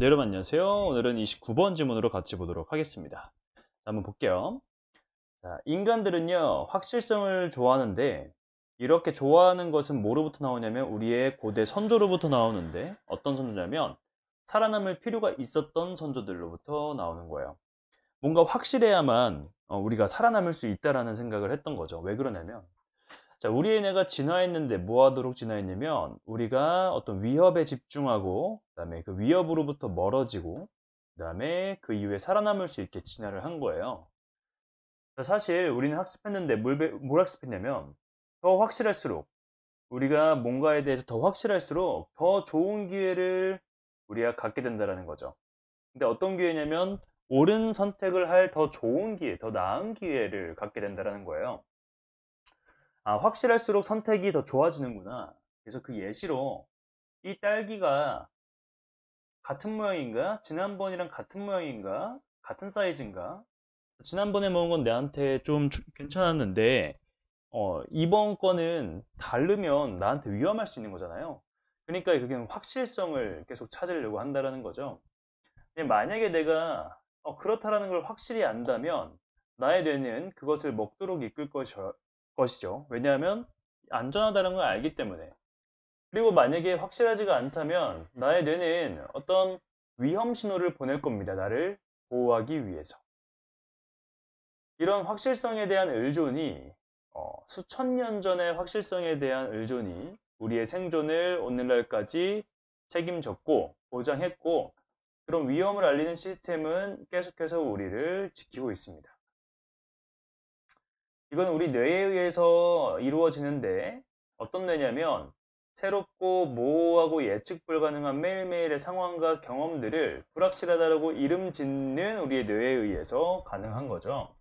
네, 여러분 안녕하세요. 오늘은 29번 지문으로 같이 보도록 하겠습니다. 한번 볼게요. 자, 인간들은요, 확실성을 좋아하는데 이렇게 좋아하는 것은 뭐로부터 나오냐면 우리의 고대 선조로부터 나오는데 어떤 선조냐면 살아남을 필요가 있었던 선조들로부터 나오는 거예요. 뭔가 확실해야만 어, 우리가 살아남을 수 있다라는 생각을 했던 거죠. 왜 그러냐면 자, 우리의 내가 진화했는데 뭐 하도록 진화했냐면 우리가 어떤 위협에 집중하고 그다음에 그 위협으로부터 멀어지고 그다음에 그 이후에 살아남을 수 있게 진화를 한 거예요. 사실 우리는 학습했는데 뭘, 뭘 학습했냐면 더 확실할수록 우리가 뭔가에 대해서 더 확실할수록 더 좋은 기회를 우리가 갖게 된다는 거죠. 근데 어떤 기회냐면 옳은 선택을 할 더 좋은 기회, 더 나은 기회를 갖게 된다는 거예요. 아, 확실할수록 선택이 더 좋아지는구나. 그래서 그 예시로 이 딸기가 같은 모양인가? 지난번이랑 같은 모양인가? 같은 사이즈인가? 지난번에 먹은 건 내한테 좀 괜찮았는데 어, 이번 거는 다르면 나한테 위험할 수 있는 거잖아요. 그러니까 그게 확실성을 계속 찾으려고 한다라는 거죠. 만약에 내가 어, 그렇다라는 걸 확실히 안다면 나에 되는 그것을 먹도록 이끌 것이, 것이죠. 왜냐하면 안전하다는 걸 알기 때문에. 그리고 만약에 확실하지가 않다면 나의 뇌는 어떤 위험 신호를 보낼 겁니다. 나를 보호하기 위해서. 이런 확실성에 대한 의존이 어, 수천 년 전의 확실성에 대한 의존이 우리의 생존을 오늘날까지 책임졌고 보장했고 그런 위험을 알리는 시스템은 계속해서 우리를 지키고 있습니다. 이건 우리 뇌에 의해서 이루어지는데 어떤 뇌냐면 새롭고 모호하고 예측 불가능한 매일매일의 상황과 경험들을 불확실하다고 이름 짓는 우리의 뇌에 의해서 가능한 거죠.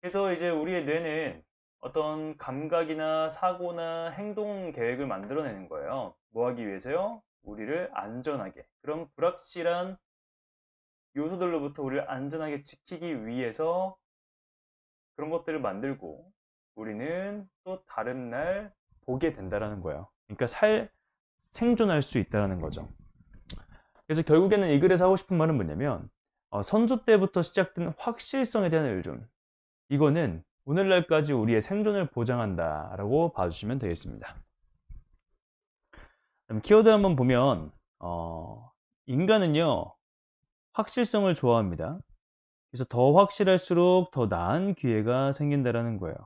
그래서 이제 우리의 뇌는 어떤 감각이나 사고나 행동 계획을 만들어내는 거예요. 뭐 하기 위해서요? 우리를 안전하게 그런 불확실한 요소들로부터 우리를 안전하게 지키기 위해서 그런 것들을 만들고 우리는 또 다른 날 보게 된다라는 거예요. 그러니까 살 생존할 수 있다라는 거죠. 그래서 결국에는 이 글에서 하고 싶은 말은 뭐냐면 어, 선조 때부터 시작된 확실성에 대한 의존 이거는 오늘날까지 우리의 생존을 보장한다라고 봐주시면 되겠습니다. 키워드 한번 보면 어, 인간은요 확실성을 좋아합니다. 그래서 더 확실할수록 더 나은 기회가 생긴다라는 거예요.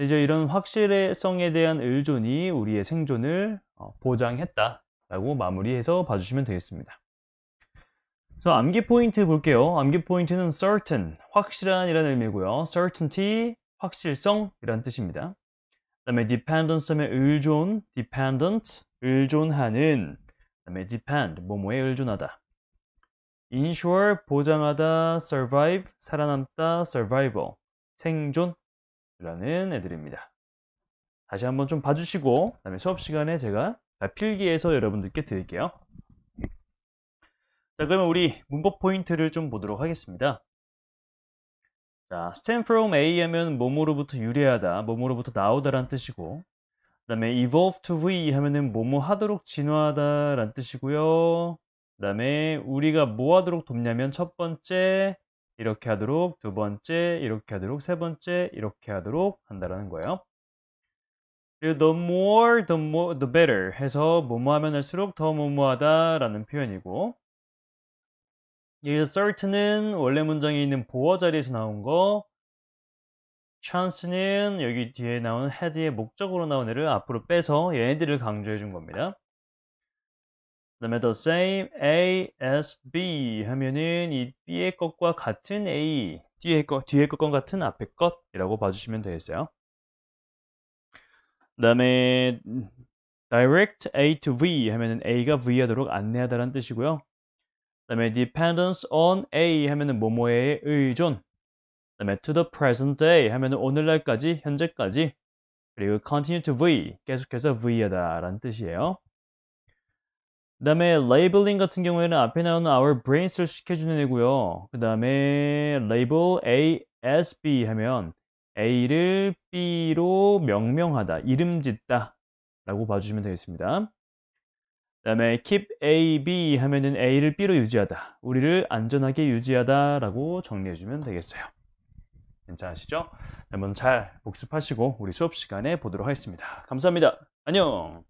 이제 이런 확실성에 대한 의존이 우리의 생존을 어, 보장했다라고 마무리해서 봐주시면 되겠습니다. 그래서 암기 포인트 볼게요. 암기 포인트는 certain, 확실한이라는 의미고요. certainty, 확실성이라는 뜻입니다. 그 다음에 dependence 하면 의존, dependent, 의존하는, 그 다음에 depend, 뭐뭐에 의존하다. insure 보장하다, survive 살아남다, survival 생존이라는 애들입니다. 다시 한번 좀 봐주시고 그다음에 수업 시간에 제가 필기해서 여러분들께 드릴게요. 자 그러면 우리 문법 포인트를 좀 보도록 하겠습니다. 자, s t a n from A 하면 뭐뭐로부터 유래하다, 뭐뭐로부터 나오다란 뜻이고 그 다음에 evolve to V 하면은 뭐뭐 하도록 진화하다란 뜻이고요. 그 다음에 우리가 뭐 하도록 돕냐면 첫 번째 이렇게 하도록 두 번째 이렇게 하도록 세 번째 이렇게 하도록 한다라는 거예요. 그리고 the more, the more, the better 해서 뭐뭐 하면 할수록 더 뭐뭐하다라는 표현이고 여기서 c e r t a 원래 문장에 있는 보어 자리에서 나온 거 chance는 여기 뒤에 나온 head의 목적으로 나온 애를 앞으로 빼서 얘네들을 강조해 준 겁니다. 그 다음에 the same A as B 하면은 이 B의 것과 같은 A 뒤에 것, 뒤에 것과 같은 앞에 것이라고 봐주시면 되겠어요 그 다음에 direct A to V 하면은 A가 V 하도록 안내하다라는 뜻이고요 그 다음에 dependence on A 하면은 뭐뭐에 의존 그 다음에 to the present day 하면은 오늘날까지 현재까지 그리고 continue to V 계속해서 V하다 라는 뜻이에요 그 다음에 labeling 같은 경우에는 앞에 나오는 our brain s 를시켜주는 애고요. 그 다음에 label A as B 하면 A를 B로 명명하다, 이름 짓다 라고 봐주시면 되겠습니다. 그 다음에 keep A, B 하면은 A를 B로 유지하다, 우리를 안전하게 유지하다 라고 정리해주면 되겠어요. 괜찮으시죠? 한번 잘 복습하시고 우리 수업 시간에 보도록 하겠습니다. 감사합니다. 안녕!